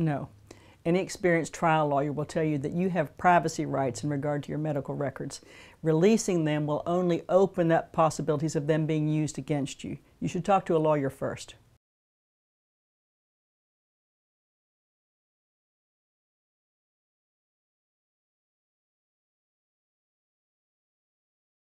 No. Any experienced trial lawyer will tell you that you have privacy rights in regard to your medical records. Releasing them will only open up possibilities of them being used against you. You should talk to a lawyer first.